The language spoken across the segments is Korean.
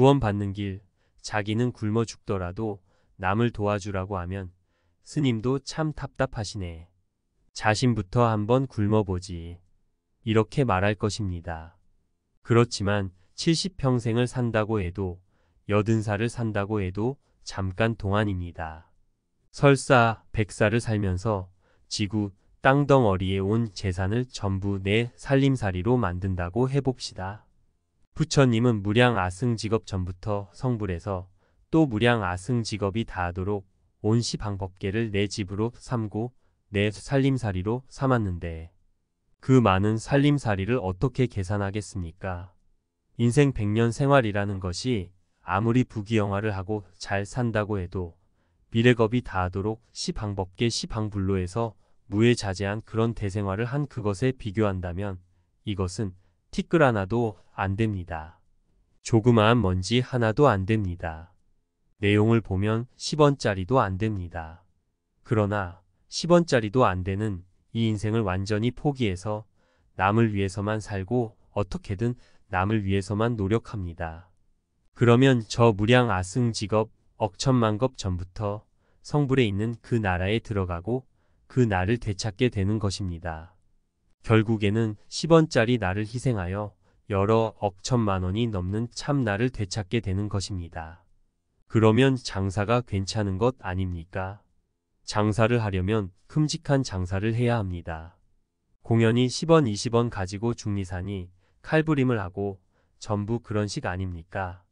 구원받는 길, 자기는 굶어 죽더라도 남을 도와주라고 하면 스님도 참 답답하시네. 자신부터 한번 굶어보지. 이렇게 말할 것입니다. 그렇지만 70평생을 산다고 해도 80살을 산다고 해도 잠깐 동안입니다. 설사 100살을 살면서 지구 땅덩어리에 온 재산을 전부 내 살림살이로 만든다고 해봅시다. 부처님은 무량 아승 직업 전부터 성불해서 또 무량 아승 직업이 다하도록 온시 방법계를 내 집으로 삼고 내 살림살이로 삼았는데 그 많은 살림살이를 어떻게 계산하겠습니까? 인생 100년 생활이라는 것이 아무리 부귀영화를 하고 잘 산다고 해도 미래겁이 다하도록 시방법계 시방불로에서 무에 자제한 그런 대생활을 한 그것에 비교한다면 이것은 티끌 하나도 안 됩니다. 조그마한 먼지 하나도 안 됩니다. 내용을 보면 10원짜리도 안 됩니다. 그러나 10원짜리도 안 되는 이 인생을 완전히 포기해서 남을 위해서만 살고 어떻게든 남을 위해서만 노력합니다. 그러면 저 무량 아승 직업 억천만겁 전부터 성불에 있는 그 나라에 들어가고 그 나를 되찾게 되는 것입니다. 결국에는 10원짜리 나를 희생하여 여러 억천만 원이 넘는 참 나를 되찾게 되는 것입니다. 그러면 장사가 괜찮은 것 아닙니까? 장사를 하려면 큼직한 장사를 해야 합니다. 공연이 10원 20원 가지고 중리산이 칼부림을 하고 전부 그런 식 아닙니까?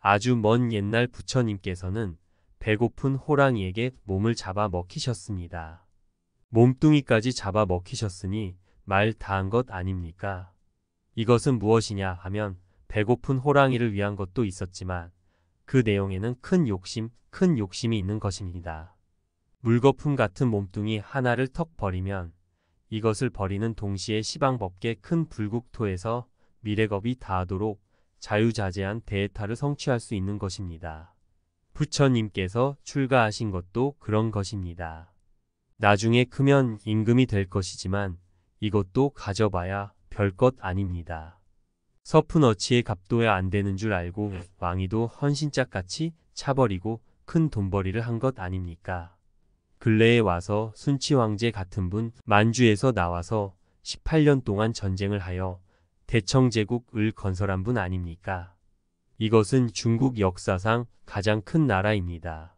아주 먼 옛날 부처님께서는 배고픈 호랑이에게 몸을 잡아 먹히셨습니다. 몸뚱이까지 잡아 먹히셨으니 말 다한 것 아닙니까? 이것은 무엇이냐 하면 배고픈 호랑이를 위한 것도 있었지만 그 내용에는 큰 욕심, 큰 욕심이 있는 것입니다. 물거품 같은 몸뚱이 하나를 턱 버리면 이것을 버리는 동시에 시방법계 큰 불국토에서 미래겁이 하도록 자유자재한 대타를 성취할 수 있는 것입니다. 부처님께서 출가하신 것도 그런 것입니다. 나중에 크면 임금이 될 것이지만 이것도 가져봐야 별것 아닙니다. 서푼 어치의 값도야 안 되는 줄 알고 왕이도 헌신짝같이 차버리고 큰 돈벌이를 한 것 아닙니까. 근래에 와서 순치왕제 같은 분 만주에서 나와서 18년 동안 전쟁을 하여 대청제국을 건설한 분 아닙니까. 이것은 중국 역사상 가장 큰 나라입니다.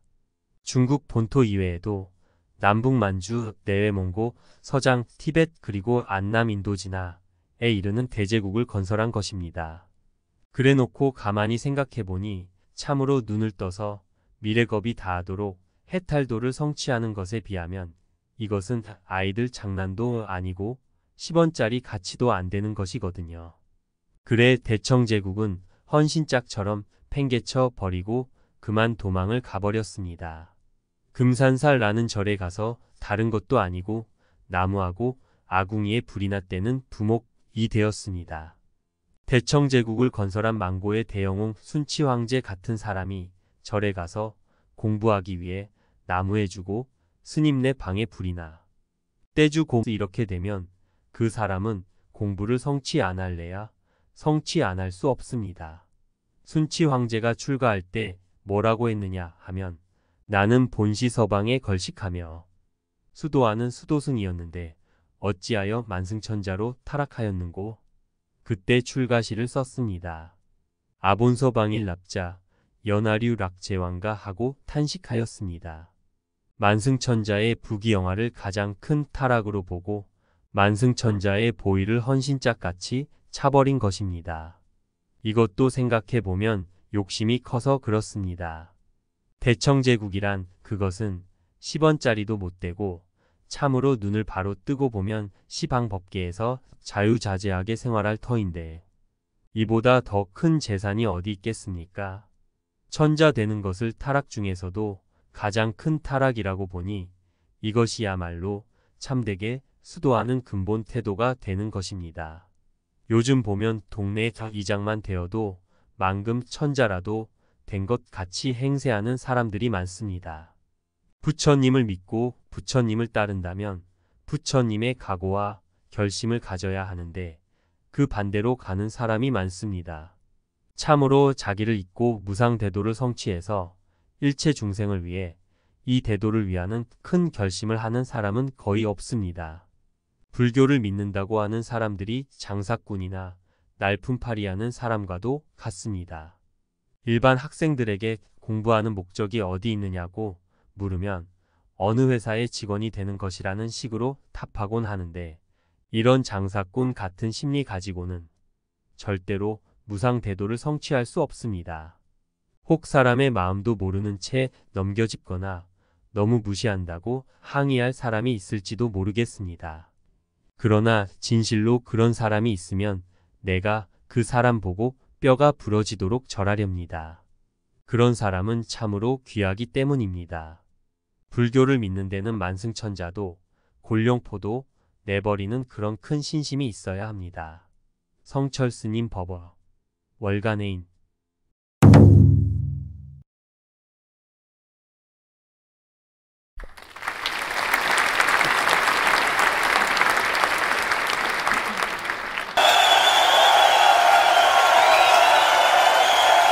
중국 본토 이외에도 남북 만주, 내외 몽고, 서장, 티벳 그리고 안남 인도지나에 이르는 대제국을 건설한 것입니다. 그래놓고 가만히 생각해보니 참으로 눈을 떠서 미래겁이 다하도록 해탈도를 성취하는 것에 비하면 이것은 아이들 장난도 아니고 10원짜리 가치도 안 되는 것이거든요. 그래 대청제국은 헌신짝처럼 팽개쳐 버리고 그만 도망을 가버렸습니다. 금산살라는 절에 가서 다른 것도 아니고 나무하고 아궁이의 불이나 때는 부목이 되었습니다. 대청제국을 건설한 망고의 대영웅 순치황제 같은 사람이 절에 가서 공부하기 위해 나무에 주고 스님네 방에 불이나 떼주고 공 이렇게 되면 그 사람은 공부를 성취 안 할래야 성취 안 할 수 없습니다. 순치 황제가 출가할 때 뭐라고 했느냐 하면 나는 본시 서방에 걸식하며 수도하는 수도승이었는데 어찌하여 만승천자로 타락하였는고 그때 출가시를 썼습니다. 아본서방일 납자 연하류 락제왕가 하고 탄식하였습니다. 만승천자의 부귀영화를 가장 큰 타락으로 보고 만승천자의 보위를 헌신짝같이 차버린 것입니다. 이것도 생각해보면 욕심이 커서 그렇습니다. 대청제국이란 그것은 10원짜리도 못 되고 참으로 눈을 바로 뜨고 보면 시방법계에서 자유자재하게 생활할 터인데 이보다 더 큰 재산이 어디 있겠습니까? 천자 되는 것을 타락 중에서도 가장 큰 타락이라고 보니 이것이야말로 참되게 수도하는 근본 태도가 되는 것입니다. 요즘 보면 동네 이장만 되어도 만금 천자라도 된것 같이 행세하는 사람들이 많습니다. 부처님을 믿고 부처님을 따른다면 부처님의 각오와 결심을 가져야 하는데 그 반대로 가는 사람이 많습니다. 참으로 자기를 잊고 무상대도를 성취해서 일체 중생을 위해 이 대도를 위하는 큰 결심을 하는 사람은 거의 없습니다. 불교를 믿는다고 하는 사람들이 장사꾼이나 날품팔이 하는 사람과도 같습니다. 일반 학생들에게 공부하는 목적이 어디 있느냐고 물으면 어느 회사의 직원이 되는 것이라는 식으로 답하곤 하는데 이런 장사꾼 같은 심리 가지고는 절대로 무상대도를 성취할 수 없습니다. 혹 사람의 마음도 모르는 채 넘겨짚거나 너무 무시한다고 항의할 사람이 있을지도 모르겠습니다. 그러나 진실로 그런 사람이 있으면 내가 그 사람 보고 뼈가 부러지도록 절하렵니다. 그런 사람은 참으로 귀하기 때문입니다. 불교를 믿는 데는 만승천자도 골룡포도 내버리는 그런 큰 신심이 있어야 합니다. 성철스님 버버 월간해인